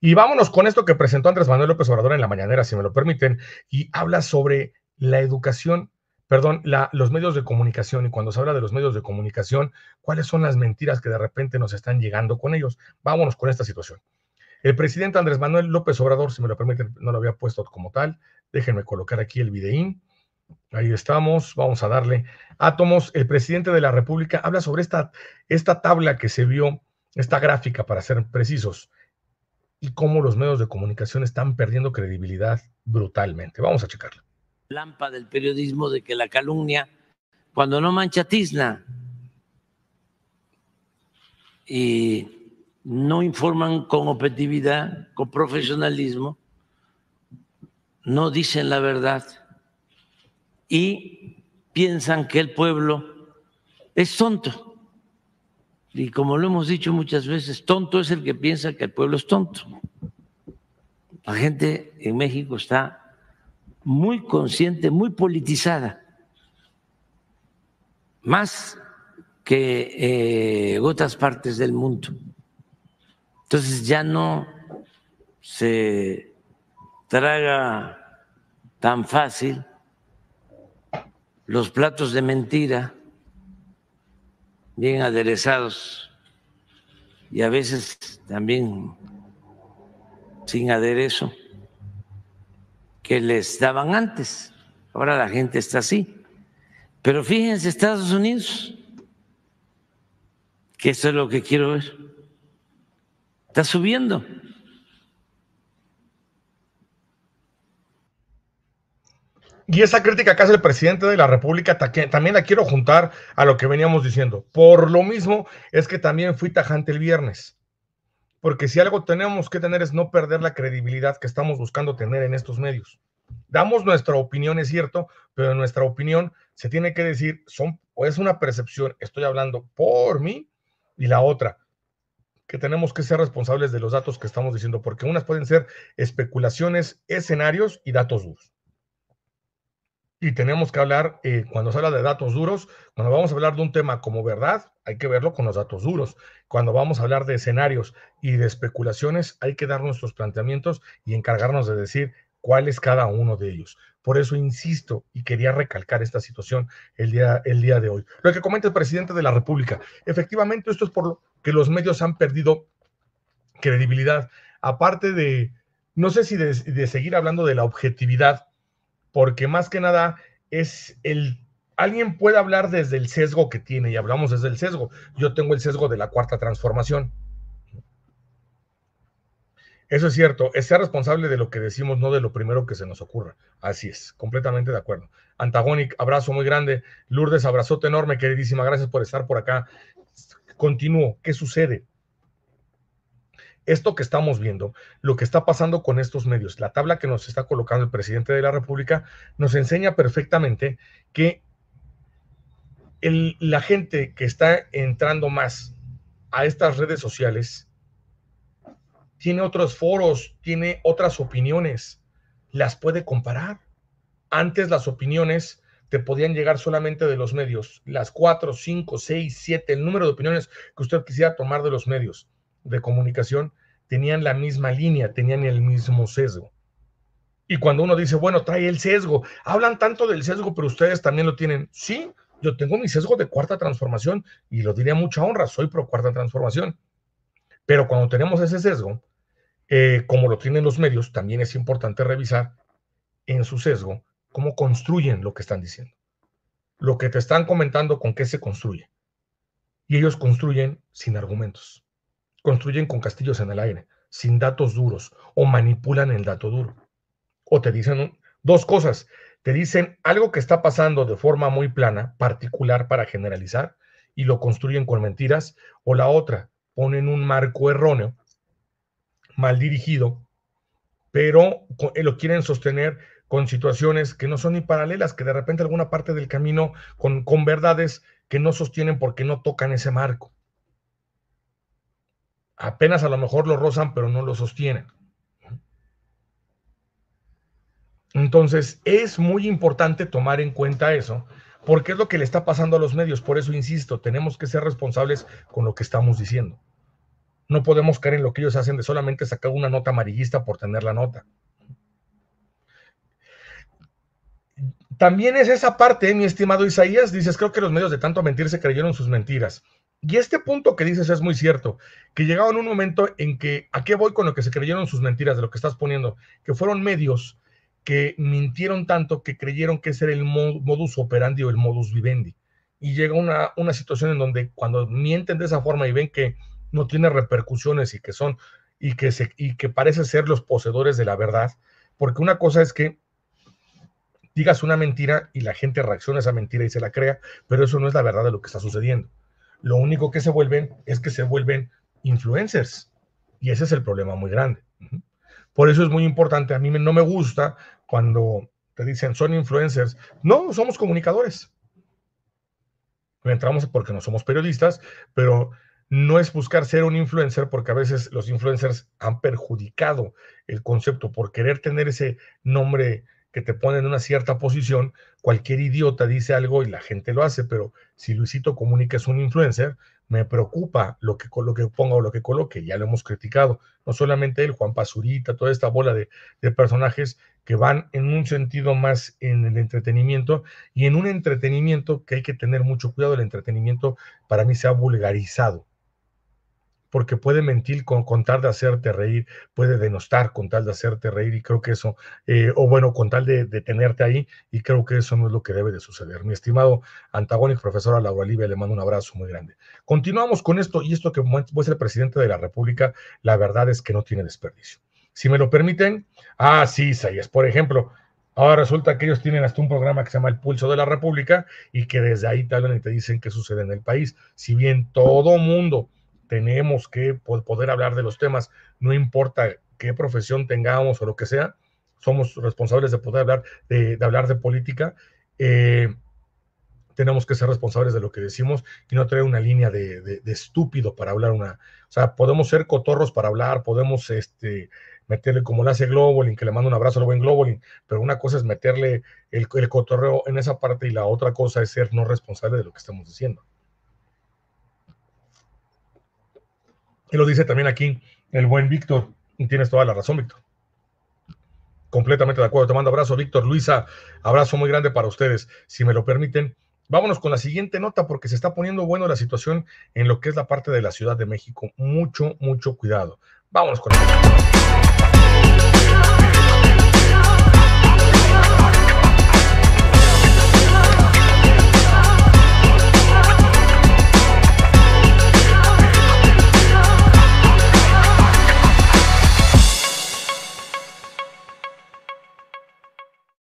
Y vámonos con esto que presentó Andrés Manuel López Obrador en la mañanera, si me lo permiten, y habla sobre la educación, perdón, los medios de comunicación. Y cuando se habla de los medios de comunicación, ¿cuáles son las mentiras que de repente nos están llegando con ellos? Vámonos con esta situación. El presidente Andrés Manuel López Obrador, si me lo permiten, no lo había puesto como tal. Déjenme colocar aquí el videín. Ahí estamos, vamos a darle. Átomos, el presidente de la República habla sobre esta, esta tabla que se vio, esta gráfica para ser precisos, y cómo los medios de comunicación están perdiendo credibilidad brutalmente. Vamos a checarlo. Lampa del periodismo de que la calumnia, cuando no mancha tizna, y no informan con objetividad, con profesionalismo, no dicen la verdad y piensan que el pueblo es tonto. Y como lo hemos dicho muchas veces, tonto es el que piensa que el pueblo es tonto. La gente en México está muy consciente, muy politizada, más que eh, otras partes del mundo. Entonces ya no se traga tan fácil los platos de mentira bien aderezados y a veces también sin aderezo que les daban antes. Ahora la gente está así. Pero fíjense, Estados Unidos, que eso es lo que quiero ver, está subiendo. Y esa crítica que hace el presidente de la República también la quiero juntar a lo que veníamos diciendo. Por lo mismo es que también fui tajante el viernes. Porque si algo tenemos que tener es no perder la credibilidad que estamos buscando tener en estos medios. Damos nuestra opinión, es cierto, pero nuestra opinión se tiene que decir, son, o es una percepción, estoy hablando por mí, y la otra, que tenemos que ser responsables de los datos que estamos diciendo, porque unas pueden ser especulaciones, escenarios y datos duros y tenemos que hablar, eh, cuando se habla de datos duros, cuando vamos a hablar de un tema como verdad, hay que verlo con los datos duros. Cuando vamos a hablar de escenarios y de especulaciones, hay que dar nuestros planteamientos y encargarnos de decir cuál es cada uno de ellos. Por eso insisto y quería recalcar esta situación el día, el día de hoy. Lo que comenta el presidente de la República, efectivamente esto es por lo que los medios han perdido credibilidad. Aparte de, no sé si de, de seguir hablando de la objetividad porque más que nada es el... Alguien puede hablar desde el sesgo que tiene, y hablamos desde el sesgo. Yo tengo el sesgo de la cuarta transformación. Eso es cierto, es responsable de lo que decimos, no de lo primero que se nos ocurra. Así es, completamente de acuerdo. Antagónic, abrazo muy grande. Lourdes, abrazote enorme, queridísima. Gracias por estar por acá. Continúo. ¿Qué sucede? esto que estamos viendo, lo que está pasando con estos medios, la tabla que nos está colocando el presidente de la República, nos enseña perfectamente que la gente que está entrando más a estas redes sociales tiene otros foros, tiene otras opiniones, las puede comparar. Antes las opiniones te podían llegar solamente de los medios, las cuatro, cinco, seis, siete, el número de opiniones que usted quisiera tomar de los medios de comunicación tenían la misma línea, tenían el mismo sesgo. Y cuando uno dice, bueno, trae el sesgo, hablan tanto del sesgo, pero ustedes también lo tienen. Sí, yo tengo mi sesgo de cuarta transformación y lo diría mucha honra, soy pro cuarta transformación. Pero cuando tenemos ese sesgo, eh, como lo tienen los medios, también es importante revisar en su sesgo cómo construyen lo que están diciendo. Lo que te están comentando, con qué se construye. Y ellos construyen sin argumentos construyen con castillos en el aire, sin datos duros, o manipulan el dato duro. O te dicen dos cosas. Te dicen algo que está pasando de forma muy plana, particular para generalizar, y lo construyen con mentiras. O la otra, ponen un marco erróneo, mal dirigido, pero eh, lo quieren sostener con situaciones que no son ni paralelas, que de repente alguna parte del camino con, con verdades que no sostienen porque no tocan ese marco apenas a lo mejor lo rozan, pero no lo sostienen. Entonces, es muy importante tomar en cuenta eso, porque es lo que le está pasando a los medios. Por eso, insisto, tenemos que ser responsables con lo que estamos diciendo. No podemos caer en lo que ellos hacen de solamente sacar una nota amarillista por tener la nota. También es esa parte, mi estimado Isaías, dices, creo que los medios de tanto mentir se creyeron sus mentiras. Y este punto que dices es muy cierto, que llegaron un momento en que, ¿a qué voy con lo que se creyeron sus mentiras, de lo que estás poniendo? Que fueron medios que mintieron tanto que creyeron que ese era el modus operandi o el modus vivendi. Y llega una, una situación en donde cuando mienten de esa forma y ven que no tiene repercusiones y que son y que, se, y que parece ser los poseedores de la verdad, porque una cosa es que digas una mentira y la gente reacciona a esa mentira y se la crea, pero eso no es la verdad de lo que está sucediendo. Lo único que se vuelven es que se vuelven influencers. Y ese es el problema muy grande. Por eso es muy importante. A mí no me gusta cuando te dicen son influencers. No, somos comunicadores. Entramos porque no somos periodistas, pero no es buscar ser un influencer porque a veces los influencers han perjudicado el concepto por querer tener ese nombre que te pone en una cierta posición, cualquier idiota dice algo y la gente lo hace, pero si Luisito Comunica es un influencer, me preocupa lo que, lo que ponga o lo que coloque, ya lo hemos criticado, no solamente él, Juan Pazurita, toda esta bola de, de personajes que van en un sentido más en el entretenimiento y en un entretenimiento que hay que tener mucho cuidado, el entretenimiento para mí se ha vulgarizado, porque puede mentir con, tal de hacerte reír, puede denostar con tal de hacerte reír y creo que eso, eh, o bueno, con tal de, detenerte tenerte ahí y creo que eso no es lo que debe de suceder. Mi estimado antagónico, profesor Laura Olivia, le mando un abrazo muy grande. Continuamos con esto y esto que muestra el presidente de la República, la verdad es que no tiene desperdicio. Si me lo permiten, ah, sí, Isaías, por ejemplo, Ahora resulta que ellos tienen hasta un programa que se llama El Pulso de la República y que desde ahí te hablan y te dicen qué sucede en el país. Si bien todo mundo tenemos que poder hablar de los temas, no importa qué profesión tengamos o lo que sea, somos responsables de poder hablar de, hablar de política. Eh, tenemos que ser responsables de lo que decimos y no traer una línea de, de, estúpido para hablar una. O sea, podemos ser cotorros para hablar, podemos este, meterle como le hace Globolin, que le mando un abrazo al buen Globolin, pero una cosa es meterle el cotorreo en esa parte y la otra cosa es ser no responsable de lo que estamos diciendo. Y lo dice también aquí el buen Víctor. tienes toda la razón, Víctor. Completamente de acuerdo. Te mando abrazo, Víctor. Luisa, abrazo muy grande para ustedes. Si me lo permiten, vámonos con la siguiente nota porque se está poniendo bueno la situación en lo que es la parte de la Ciudad de México. Mucho, mucho cuidado. Vámonos con la